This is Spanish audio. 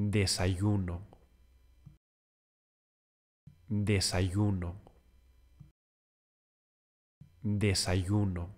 Desayuno. Desayuno. Desayuno.